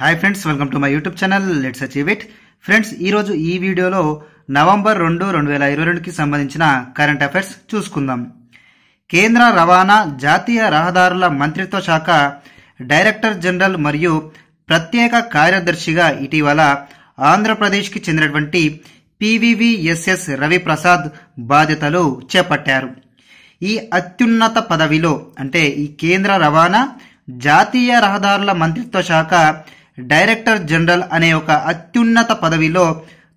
hi friends welcome to my YouTube channel let's achieve it friends ఈరోజు ఈ వీడియోలో November రెండు రెండు వేల ఇరవై రెండుకి సంబంధించిన కరెంట్ అఫైర్స్ చూసుకుందాం కేంద్ర రవాణా జాతీయ రహదారుల మంత్రిత్వ శాఖ డైరెక్టర్ జనరల్ మరియు ప్రత్యేక కార్యదర్శిగా ఇటీవల ఆంధ్రప్రదేశ్కి చెందినటువంటి పివివిఎస్ఎస్ రవిప్రసాద్ బాధ్యతలు చేపట్టారు ఈ అత్యున్నత పదవిలో అంటే ఈ కేంద్ర రవాణా జాతీయ రహదారుల మంత్రిత్వ శాఖ డైరెక్టర్ జనరల్ అనే ఒక అత్యున్నత పదవిలో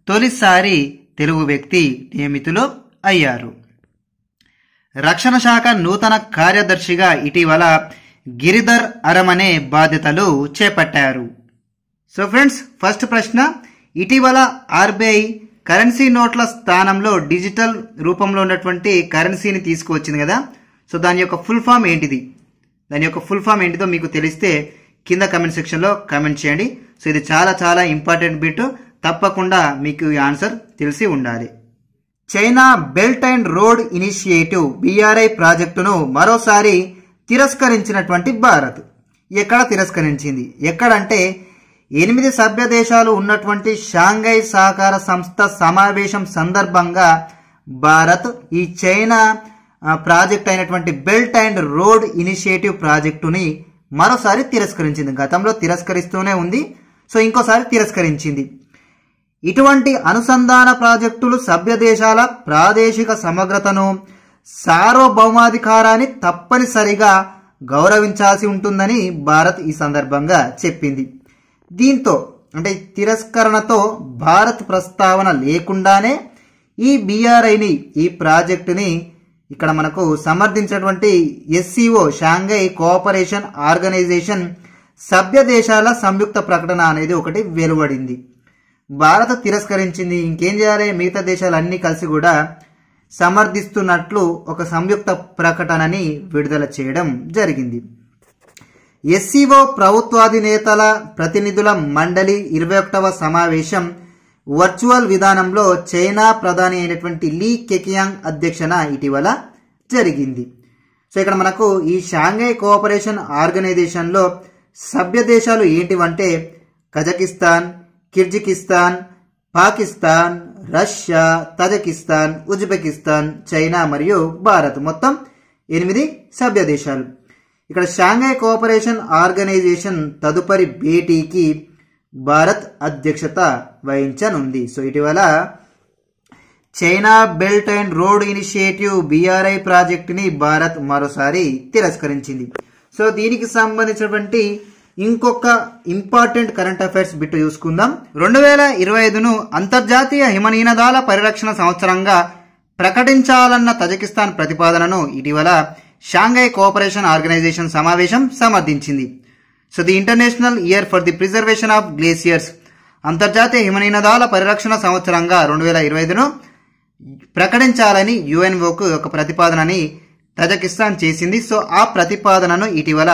తొలిసారి తెలుగు వ్యక్తి నియమితులు అయ్యారు రక్షణ శాఖ నూతన కార్యదర్శిగా ఇటీవల గిరిధర్ అరమనే బాధ్యతలు చేపట్టారు సో ఫ్రెండ్స్ ఫస్ట్ ప్రశ్న ఇటీవల ఆర్బీఐ కరెన్సీ నోట్ల స్థానంలో డిజిటల్ రూపంలో ఉన్నటువంటి కరెన్సీని తీసుకువచ్చింది కదా సో దాని యొక్క ఫుల్ ఫామ్ ఏంటిది దాని యొక్క ఫుల్ ఫామ్ ఏంటిదో మీకు తెలిస్తే కింద కమెంట్ సెక్షన్లో కమెంట్ చేయండి సో ఇది చాలా చాలా ఇంపార్టెంట్ బిట్ తప్పకుండా మీకు ఈ ఆన్సర్ తెలిసి ఉండాలి China belt and road initiative BRI ప్రాజెక్టును మరోసారి తిరస్కరించినటువంటి భారత్ ఎక్కడ తిరస్కరించింది ఎక్కడంటే ఎనిమిది సభ్య దేశాలు ఉన్నటువంటి షాంఘై సహకార సంస్థ సమావేశం సందర్భంగా భారత్ ఈ చైనా ప్రాజెక్ట్ అయినటువంటి బెల్ట్ అండ్ రోడ్ ఇనిషియేటివ్ ప్రాజెక్టుని మరోసారి తిరస్కరించింది గతంలో తిరస్కరిస్తూనే ఉంది సో ఇంకోసారి తిరస్కరించింది ఇటువంటి అనుసంధాన ప్రాజెక్టులు సభ్య దేశాల ప్రాదేశిక సమగ్రతను సార్వభౌమాధికారాన్ని తప్పనిసరిగా గౌరవించాల్సి ఉంటుందని భారత్ ఈ సందర్భంగా చెప్పింది దీంతో అంటే తిరస్కరణతో భారత్ ప్రస్తావన లేకుండానే ఈ బీఆర్ఐని ఈ ప్రాజెక్టుని ఇక్కడ మనకు సమర్థించినటువంటి ఎస్సీఓ షాంఘై కోఆపరేషన్ ఆర్గనైజేషన్ సభ్య దేశాల సంయుక్త ప్రకటన అనేది ఒకటి వెలువడింది భారత్ తిరస్కరించింది ఇంకేం చేయాలి మిగతా దేశాలన్నీ కలిసి కూడా సమర్థిస్తున్నట్లు ఒక సంయుక్త ప్రకటనని విడుదల చేయడం జరిగింది ఎస్సీఓ ప్రభుత్వాధినేతల ప్రతినిధుల మండలి ఇరవై ఒకటవ సమావేశం వర్చువల్ విధానంలో చైనా ప్రధాని అయినటువంటి లీ కెకియాంగ్ అధ్యక్షన ఇటీవల జరిగింది సో ఇక్కడ మనకు ఈ షాంఘై కోఆపరేషన్ ఆర్గనైజేషన్లో సభ్య దేశాలు ఏంటివంటే Kazakhstan Kyrgyzstan Pakistan Russia Tajikistan Uzbekistan China మరియు భారత్ మొత్తం ఎనిమిది సభ్య దేశాలు ఇక్కడ షాంఘై కోఆపరేషన్ ఆర్గనైజేషన్ తదుపరి భేటీకి భారత్ అధ్యక్షత వహించనుంది సో ఇటీవల China belt and road initiative BRI ప్రాజెక్టుని భారత్ మరోసారి తిరస్కరించింది సో దీనికి సంబంధించినటువంటి ఇంకొక ఇంపార్టెంట్ కరెంట్ అఫైర్స్ బిట్టు చూసుకుందాం రెండు వేల ఇరవై ఐదును అంతర్జాతీయ హిమనీనదాల పరిరక్షణ సంవత్సరంగా ప్రకటించాలన్న తజకిస్తాన్ ప్రతిపాదనను ఇటీవల షాంఘై కోఆపరేషన్ ఆర్గనైజేషన్ సమావేశం సమర్థించింది so the international year for the preservation of glaciers అంతర్జాతీయ హిమనీనదాల పరిరక్షణ సంవత్సరంగా రెండు వేల ఇరవైను ప్రకటించాలని యుఎన్ఓకు ఒక ప్రతిపాదనని తజకిస్తాన్ చేసింది సో ఆ ప్రతిపాదనను ఇటీవల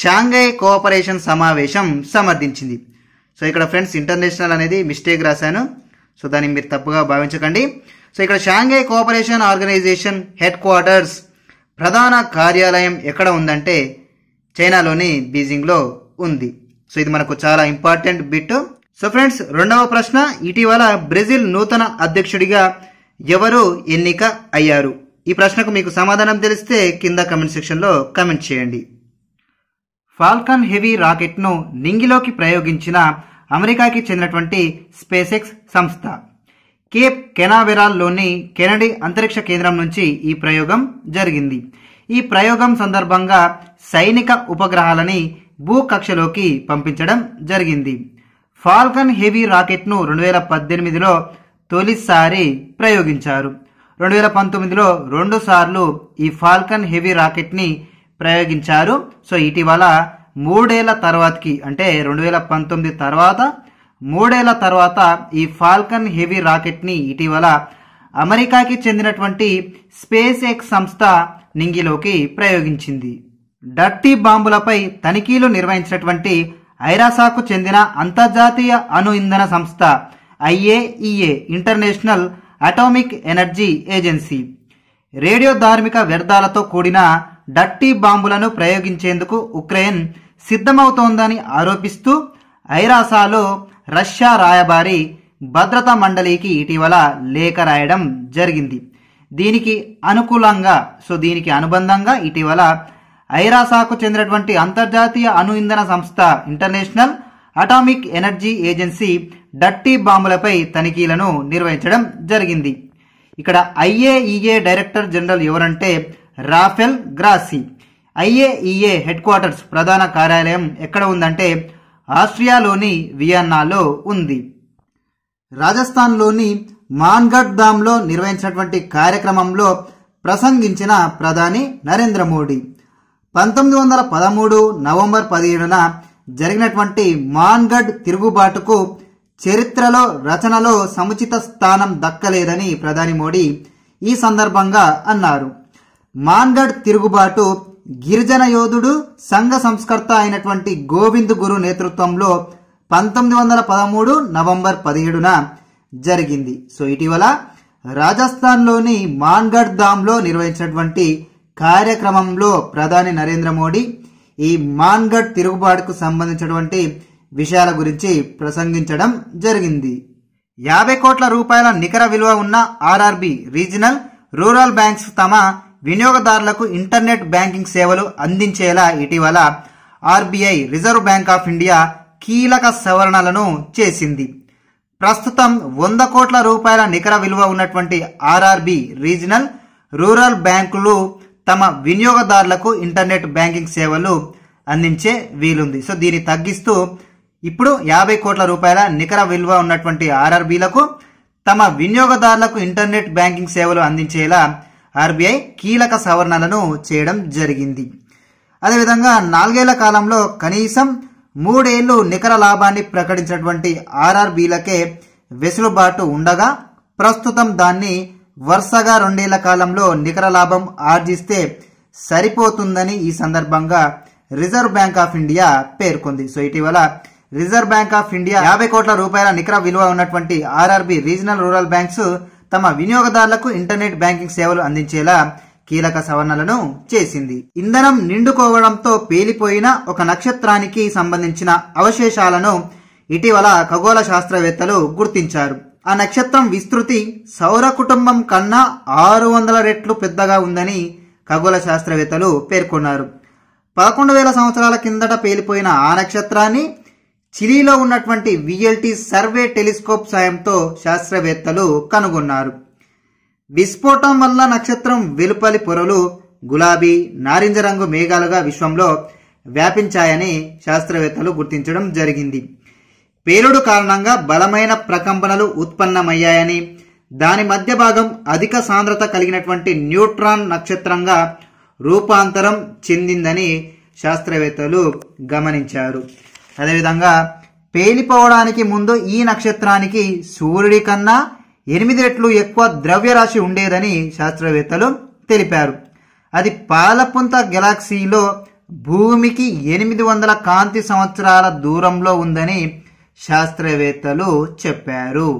షాంఘై కోఆపరేషన్ సమావేశం సమర్థించింది సో ఇక్కడ ఫ్రెండ్స్ ఇంటర్నేషనల్ అనేది మిస్టేక్ రాశాను సో దాన్ని మీరు తప్పుగా భావించకండి సో ఇక్కడ Shanghai cooperation organization headquarters ప్రధాన కార్యాలయం ఎక్కడ ఉందంటే చైనాలోని బీజింగ్లో ఉంది సో ఇది మనకు చాలా ఇంపార్టెంట్ బిట్ సో ఫ్రెండ్స్ రెండవ ప్రశ్న ఇటీవల బ్రెజిల్ నూతన అధ్యక్షుడిగా ఎవరు ఎన్నిక అయ్యారు ఈ ప్రశ్నకు మీకు సమాధానం తెలిస్తే కింద కమెంట్ సెక్షన్లో కమెంట్ చేయండి ఫాల్కన్ హెవీ రాకెట్ను నింగిలోకి ప్రయోగించిన అమెరికాకి చెందినటువంటి స్పేస్ ఎక్స్ సంస్థ కేప్ కెనావెరాల్లోని కెనడీ అంతరిక్ష కేంద్రం నుంచి ఈ ప్రయోగం జరిగింది ఈ ప్రయోగం సందర్భంగా సైనిక ఉపగ్రహాలని భూకక్షలోకి పంపించడం జరిగింది ఫాల్కన్ హెవీ రాకెట్ను రెండు వేల పద్దెనిమిదిలో తొలిసారి ప్రయోగించారు రెండు వేల పంతొమ్మిదిలో రెండుసార్లు ఈ ఫాల్కన్ హెవీ రాకెట్ని ప్రయోగించారు సో ఇటీవల మూడేళ్ల తర్వాతకి అంటే రెండు వేల పంతొమ్మిది తర్వాత మూడేళ్ల తర్వాత ఈ ఫాల్కన్ హెవీ రాకెట్ని ఇటీవల అమెరికాకి చెందినటువంటి స్పేస్ ఎక్స్ సంస్థ నింగిలోకి ప్రయోగించింది డర్టీ బాంబులపై తనిఖీలు నిర్వహించినటువంటి ఐరాసాకు చెందిన అంతర్జాతీయ అణు ఇంధన సంస్థ IAEA international atomic energy agency radio ధార్మిక వ్యర్థాలతో కూడిన డర్టీ బాంబులను ప్రయోగించేందుకు ఉక్రెయిన్ సిద్ధమవుతోందని ఆరోపిస్తూ ఐరాసాలో రష్యా రాయబారి భద్రతా మండలికి ఇటీవల లేఖ రాయడం జరిగింది దీనికి అనుకూలంగా సో దీనికి అనుబంధంగా ఇటీవల ఐరాసాకు చెందినటువంటి అంతర్జాతీయ అణు ఇంధన సంస్థ ఇంటర్నేషనల్ అటామిక్ ఎనర్జీ ఏజెన్సీ డట్టి బాంబులపై తనిఖీలను నిర్వహించడం జరిగింది ఇక్కడ ఐఏఈఏ డైరెక్టర్ జనరల్ ఎవరంటే Rafael Grossi IAEA headquarters ప్రధాన కార్యాలయం ఎక్కడ ఉందంటే ఆస్ట్రియాలోని వియన్నాలో ఉంది రాజస్థాన్లోని మాన్గఢ్ ధామ్లో నిర్వహించినటువంటి కార్యక్రమంలో ప్రసంగించిన ప్రధాని నరేంద్ర మోడీ పంతొమ్మిది వందల పదమూడు నవంబర్ పదిహేడున జరిగినటువంటి మాన్గఢ్ తిరుగుబాటుకు చరిత్రలో రచనలో సముచిత స్థానం దక్కలేదని ప్రధాని మోడీ ఈ సందర్భంగా అన్నారు మాన్గఢ్ తిరుగుబాటు గిరిజన యోధుడు సంఘ సంస్కర్త అయినటువంటి గోవింద్ గురు నేతృత్వంలో పంతొమ్మిది వందల పదమూడు నవంబర్ పదిహేడున జరిగింది సో ఇటీవల రాజస్థాన్లోని మాన్గఢ్ లో నిర్వహించినటువంటి కార్యక్రమంలో ప్రధాని నరేంద్ర మోడీ ఈ మాన్గఢ్ తిరుగుబాటుకు సంబంధించినటువంటి విషయాల గురించి ప్రసంగించడం జరిగింది యాభై కోట్ల రూపాయల నికర విలువ ఉన్న ఆర్ఆర్బి రీజనల్ రూరల్ బ్యాంక్స్ తమ వినియోగదారులకు ఇంటర్నెట్ బ్యాంకింగ్ సేవలు అందించేలా ఇటీవల RBI Reserve Bank of India కీలక సవరణలను చేసింది ప్రస్తుతం వంద కోట్ల రూపాయల నికర విలువ ఉన్నటువంటి ఆర్ఆర్బి రీజనల్ రూరల్ బ్యాంకులు తమ వినియోగదారులకు ఇంటర్నెట్ బ్యాంకింగ్ సేవలు అందించే వీలుంది సో దీన్ని తగ్గిస్తూ ఇప్పుడు యాభై కోట్ల రూపాయల నికర విలువ ఉన్నటువంటి ఆర్ఆర్బీలకు తమ వినియోగదారులకు ఇంటర్నెట్ బ్యాంకింగ్ సేవలు అందించేలా ఆర్బీఐ కీలక సవరణలను చేయడం జరిగింది అదేవిధంగా నాలుగేళ్ల కాలంలో కనీసం మూడేళ్లు నికర లాభాన్ని ప్రకటించినటువంటి ఆర్ఆర్బీలకే వెసులుబాటు ఉండగా ప్రస్తుతం దాన్ని వరుసగా రెండేళ్ల కాలంలో నికర లాభం ఆర్జిస్తే సరిపోతుందని ఈ సందర్భంగా రిజర్వ్ బ్యాంక్ ఆఫ్ ఇండియా పేర్కొంది సో ఇటీవల రిజర్వ్ బ్యాంక్ ఆఫ్ ఇండియా యాభై కోట్ల రూపాయల నికర విలువ ఉన్నటువంటి ఆర్ఆర్బీ రీజనల్ రూరల్ బ్యాంక్స్ తమ వినియోగదారులకు ఇంటర్నెట్ బ్యాంకింగ్ సేవలు అందించేలా కీలక సవరణలను చేసింది ఇంధనం నిండుకోవడంతో పేలిపోయిన ఒక నక్షత్రానికి సంబంధించిన అవశేషాలను ఇటీవల ఖగోళ శాస్త్రవేత్తలు గుర్తించారు ఆ నక్షత్రం విస్తృతి సౌర కుటుంబం కన్నా ఆరు వందల రెట్లు పెద్దగా ఉందని ఖగోళ శాస్త్రవేత్తలు పేర్కొన్నారు పదకొండు వేల సంవత్సరాల కిందట పేలిపోయిన ఆ నక్షత్రాన్ని చిలీలో ఉన్నటువంటి విఎల్టీ సర్వే టెలిస్కోప్ సాయంతో శాస్త్రవేత్తలు కనుగొన్నారు విస్ఫోటం వల్ల నక్షత్రం వెలుపలి పొరలు గులాబీ నారింజ రంగు మేఘాలుగా విశ్వంలో వ్యాపించాయని శాస్త్రవేత్తలు గుర్తించడం జరిగింది పేలుడు కారణంగా బలమైన ప్రకంపనలు ఉత్పన్నమయ్యాయని దాని మధ్య భాగం అధిక సాంద్రత కలిగినటువంటి న్యూట్రాన్ నక్షత్రంగా రూపాంతరం చెందిందని శాస్త్రవేత్తలు గమనించారు అదేవిధంగా పేలిపోవడానికి ముందు ఈ నక్షత్రానికి సూర్యుడి కన్నా ఎనిమిది రెట్లు ఎక్కువ ద్రవ్యరాశి ఉండేదని శాస్త్రవేత్తలు తెలిపారు అది పాలపుంత గెలాక్సీలో భూమికి ఎనిమిది వందల కాంతి సంవత్సరాల దూరంలో ఉందని శాస్త్రవేత్తలు చెప్పారు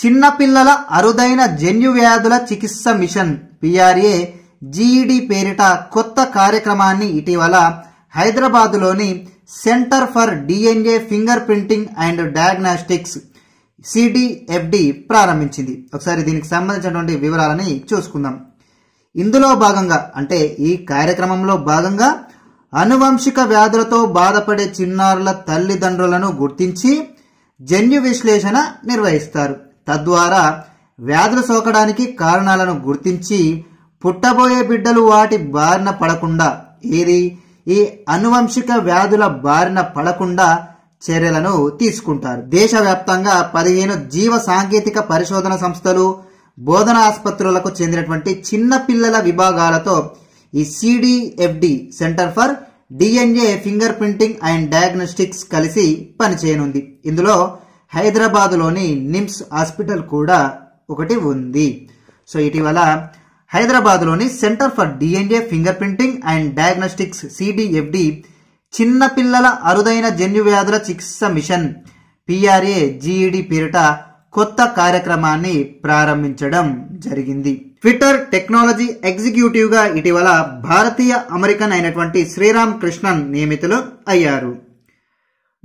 చిన్నపిల్లల అరుదైన జన్యు వ్యాధుల చికిత్స మిషన్ పిఆర్ఏ జీఈడి పేరిట కొత్త కార్యక్రమాన్ని ఇటీవల హైదరాబాదులోని centre for DNA fingerprinting and diagnostics CDFD ప్రారంభించింది ఒకసారి దీనికి సంబంధించినటువంటి వివరాలని చూసుకుందాం ఇందులో భాగంగా అంటే ఈ కార్యక్రమంలో భాగంగా అనువంశిక వ్యాధులతో బాధపడే చిన్నారుల తల్లిదండ్రులను గుర్తించి జన్యు విశ్లేషణ నిర్వహిస్తారు తద్వారా వ్యాధులు సోకడానికి కారణాలను గుర్తించి పుట్టబోయే బిడ్డలు వాటి బారిన పడకుండా ఏది ఈ అనువంశిక వ్యాధుల బారిన పడకుండా చర్యలను తీసుకుంటారు దేశవ్యాప్తంగా పదిహేను జీవ సాంకేతిక పరిశోధన సంస్థలు బోధన ఆసుపత్రులకు చెందినటువంటి చిన్నపిల్లల విభాగాలతో ఈ CDFD centre for DNA fingerprinting and diagnostics కలిసి పనిచేయనుంది ఇందులో హైదరాబాదులోని నిమ్స్ హాస్పిటల్ కూడా ఒకటి ఉంది సో ఇటీవల హైదరాబాద్లోని centre for DNA fingerprinting and diagnostics CDFD చిన్నపిల్లల అరుదైన జన్యువ్యాధుల చికిత్స మిషన్ పిఆర్ఏ జీఈడి పేరిట కొత్త కార్యక్రమాన్ని ప్రారంభించడం జరిగింది ట్విట్టర్ టెక్నాలజీ ఎగ్జిక్యూటివ్గా ఇటీవల భారతీయ అమెరికన్ అయినటువంటి శ్రీరామ్ కృష్ణన్ నియమితులు అయ్యారు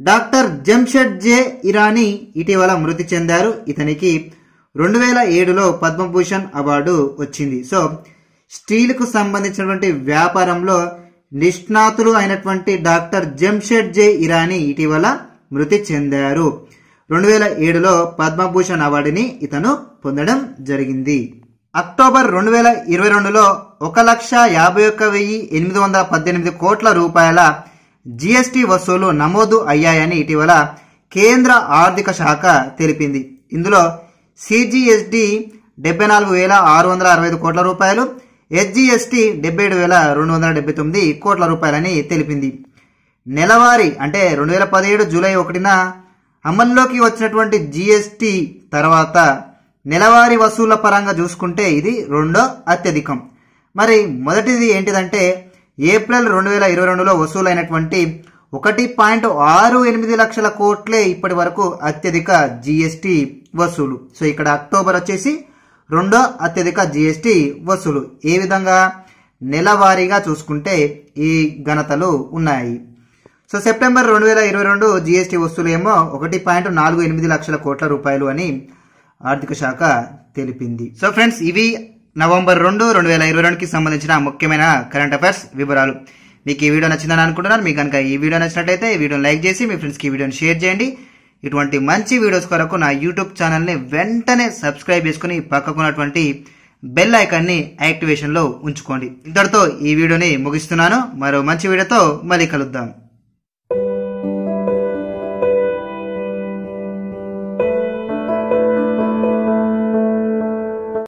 డాక్టర్ జంషెడ్ జే ఇరానీ ఇటీవల మృతి చెందారు ఇతనికి రెండు వేల ఏడులో పద్మభూషణ్ అవార్డు వచ్చింది సో కు సంబంధించినటువంటి వ్యాపారంలో నిష్ణాతులు అయినటువంటి డాక్టర్ జంషెడ్ జే ఇరానీ ఇటీవల మృతి చెందారు రెండు వేల ఏడులో పద్మభూషణ్ అవార్డుని ఇతను పొందడం జరిగింది అక్టోబర్ రెండు వేల ఇరవై రెండులో ఒక లక్ష యాభై ఒక్క వెయ్యి ఎనిమిది వందల పద్దెనిమిది కోట్ల రూపాయల జిఎస్టి వసూలు నమోదు అయ్యాయని ఇటీవల కేంద్ర ఆర్థిక శాఖ తెలిపింది ఇందులో సిజిఎస్డి డెబ్బై నాలుగు వేల ఆరు వందల అరవై ఐదు కోట్ల రూపాయలు ఎస్జిఎస్టీ డెబ్బై ఏడు వేల రెండు వందల డెబ్బై తొమ్మిది కోట్ల రూపాయలని తెలిపింది నెలవారీ అంటే రెండు వేల పదిహేడు జూలై ఒకటిన అమల్లోకి వచ్చినటువంటి జిఎస్టి తర్వాత నెలవారీ వసూళ్ల పరంగా చూసుకుంటే ఇది రెండో అత్యధికం మరి మొదటిది ఏంటిదంటే ఏప్రిల్ రెండు వేల ఇరవై రెండులో వసూలైనటువంటి ఒకటి పాయింట్ ఆరు ఎనిమిది లక్షల కోట్లే ఇప్పటి వరకు అత్యధిక జిఎస్టి వసూలు సో ఇక్కడ అక్టోబర్ వచ్చేసి రెండో అత్యధిక జిఎస్టి వసూలు ఏ విధంగా నెలవారీగా చూసుకుంటే ఈ ఘనతలు ఉన్నాయి సో సెప్టెంబర్ రెండు వేల ఇరవై రెండు జిఎస్టి వస్తువులు ఏమో ఒకటి పాయింట్ నాలుగు ఎనిమిది లక్షల కోట్ల రూపాయలు అని ఆర్థిక శాఖ తెలిపింది సో ఫ్రెండ్స్ ఇవి నవంబర్ రెండు రెండు వేల ఇరవై రెండుకి సంబంధించిన ముఖ్యమైన కరెంట్ అఫైర్స్ వివరాలు మీకు ఈ వీడియో నచ్చిందని అనుకుంటున్నాను మీకు కనుక ఈ వీడియో నచ్చినట్లయితే ఈ వీడియోని లైక్ చేసి మీ ఫ్రెండ్స్కి ఈ వీడియోని షేర్ చేయండి ఇటువంటి మంచి వీడియోస్ కొరకు నా యూట్యూబ్ ఛానల్ని వెంటనే సబ్స్క్రైబ్ చేసుకుని పక్కకున్నటువంటి బెల్ ఐకాన్ని యాక్టివేషన్లో ఉంచుకోండి ఇంతటితో ఈ వీడియోని ముగిస్తున్నాను మరో మంచి వీడియోతో మళ్ళీ కలుద్దాం